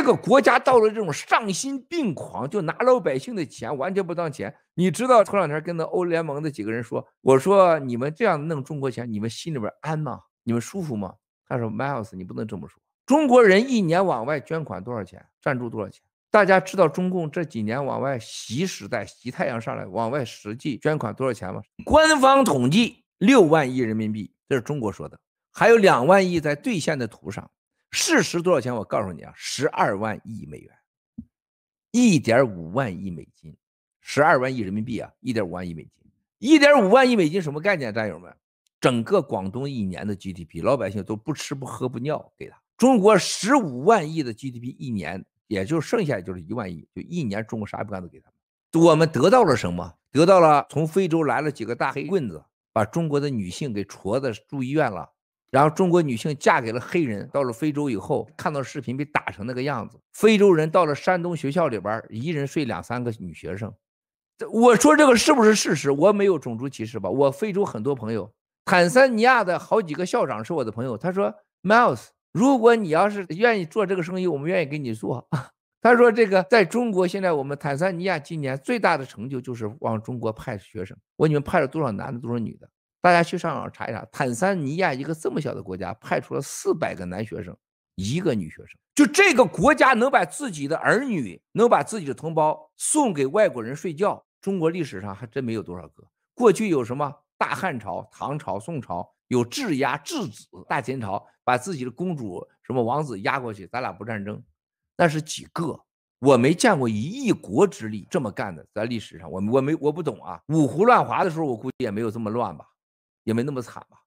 这个国家到了这种丧心病狂，就拿老百姓的钱完全不当钱。你知道头两天跟那欧联盟的几个人说，我说你们这样弄中国钱，你们心里边安吗？你们舒服吗？他说 Miles，你不能这么说。中国人一年往外捐款多少钱？赞助多少钱？大家知道中共这几年往外习时代、习太阳上来往外实际捐款多少钱吗？官方统计六万亿人民币，这是中国说的，还有两万亿在兑现的图上。事实多少钱？我告诉你啊，十二万亿美元，一点五万亿美金，十二万亿人民币啊，一点五万亿美金，一点五万亿美金什么概念，战友们？整个广东一年的 GDP，老百姓都不吃不喝不尿给他。中国十五万亿的 GDP 一年，也就剩下就是一万亿，就一年中国啥也不干都给他们。我们得到了什么？得到了从非洲来了几个大黑棍子，把中国的女性给戳的住医院了。然后中国女性嫁给了黑人，到了非洲以后，看到视频被打成那个样子。非洲人到了山东学校里边，一人睡两三个女学生。我说这个是不是事实？我没有种族歧视吧？我非洲很多朋友，坦桑尼亚的好几个校长是我的朋友。他说，Miles，如果你要是愿意做这个生意，我们愿意给你做。他说这个在中国现在我们坦桑尼亚今年最大的成就就是往中国派学生。我你们派了多少男的多少女的？大家去上网查一查，坦桑尼亚一个这么小的国家，派出了四百个男学生，一个女学生。就这个国家能把自己的儿女，能把自己的同胞送给外国人睡觉，中国历史上还真没有多少个。过去有什么大汉朝、唐朝、宋朝，有质押质子，大秦朝把自己的公主、什么王子押过去，咱俩不战争，那是几个？我没见过以一国之力这么干的，在历史上，我我没我不懂啊。五胡乱华的时候，我估计也没有这么乱吧。也没那么惨吧。